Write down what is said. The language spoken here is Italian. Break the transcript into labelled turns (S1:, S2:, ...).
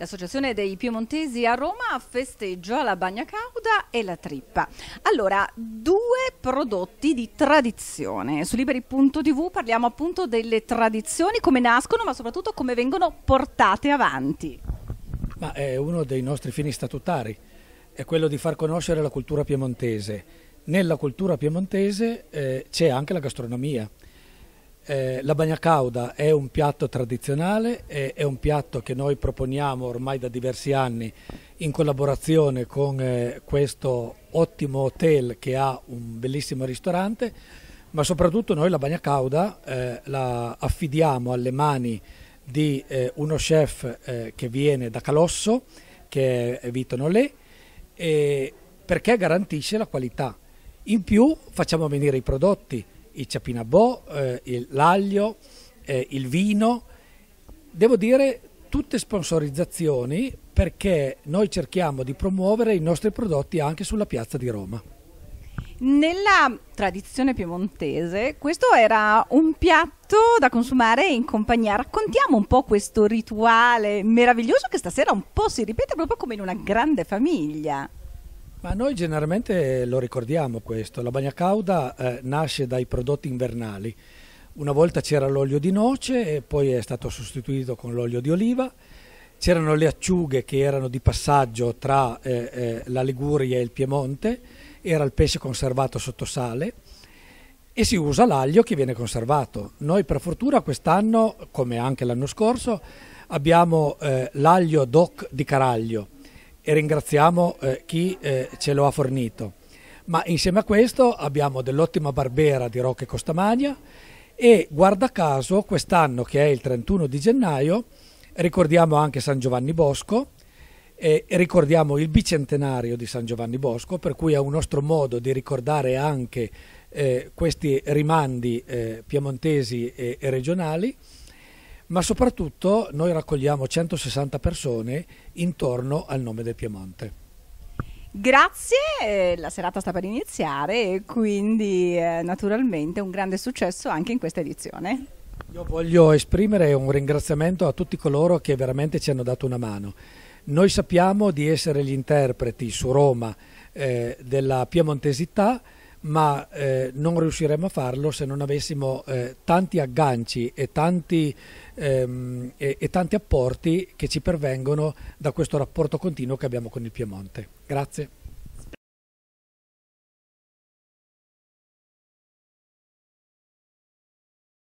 S1: L'associazione dei
S2: Piemontesi a Roma festeggia la bagna cauda e la trippa. Allora, due prodotti di tradizione. Su liberi.tv parliamo appunto delle tradizioni, come nascono, ma soprattutto come vengono portate avanti.
S1: Ma è eh, uno dei nostri fini statutari, è quello di far conoscere la cultura piemontese. Nella cultura piemontese eh, c'è anche la gastronomia. Eh, la bagna cauda è un piatto tradizionale, è, è, un piatto che noi proponiamo ormai da diversi anni in collaborazione con eh, questo ottimo hotel che ha un bellissimo ristorante, ma soprattutto noi la bagnacauda eh, la affidiamo alle mani di eh, uno chef eh, che viene da Calosso, che è Vito Nolè, perché garantisce la qualità. In più facciamo venire i prodotti il ciapinabò, eh, l'aglio, eh, il vino. Devo dire tutte sponsorizzazioni perché noi cerchiamo di promuovere i nostri prodotti anche sulla piazza di Roma.
S2: Nella tradizione piemontese questo era un piatto da consumare in compagnia. Raccontiamo un po' questo rituale meraviglioso che stasera un po' si ripete proprio come in una grande famiglia.
S1: Ma noi generalmente lo ricordiamo questo, la bagna cauda eh, nasce dai prodotti invernali. Una volta c'era l'olio di noce e poi è stato sostituito con l'olio di oliva. C'erano le acciughe che erano di passaggio tra eh, eh, la Liguria e il Piemonte, era il pesce conservato sotto sale e si usa l'aglio che viene conservato. Noi per fortuna quest'anno, come anche l'anno scorso, abbiamo eh, l'aglio DOC di Caraglio e ringraziamo eh, chi eh, ce lo ha fornito. Ma insieme a questo abbiamo dell'ottima Barbera di Rocche Costamagna e guarda caso quest'anno che è il 31 di gennaio ricordiamo anche San Giovanni Bosco e ricordiamo il bicentenario di San Giovanni Bosco, per cui è un nostro modo di ricordare anche eh, questi rimandi eh, piemontesi e, e, regionali ma soprattutto noi raccogliamo 160 persone intorno al nome del Piemonte.
S2: Grazie, eh, la serata sta per iniziare e quindi eh, naturalmente un grande successo anche in questa edizione.
S1: Io voglio esprimere un ringraziamento a tutti coloro che veramente ci hanno dato una mano. Noi sappiamo di essere gli interpreti su Roma eh, della piemontesità, ma eh, non riusciremmo a farlo se non avessimo eh, tanti agganci e tanti, ehm, e, e tanti, apporti che ci pervengono da questo rapporto continuo che abbiamo con il Piemonte. Grazie.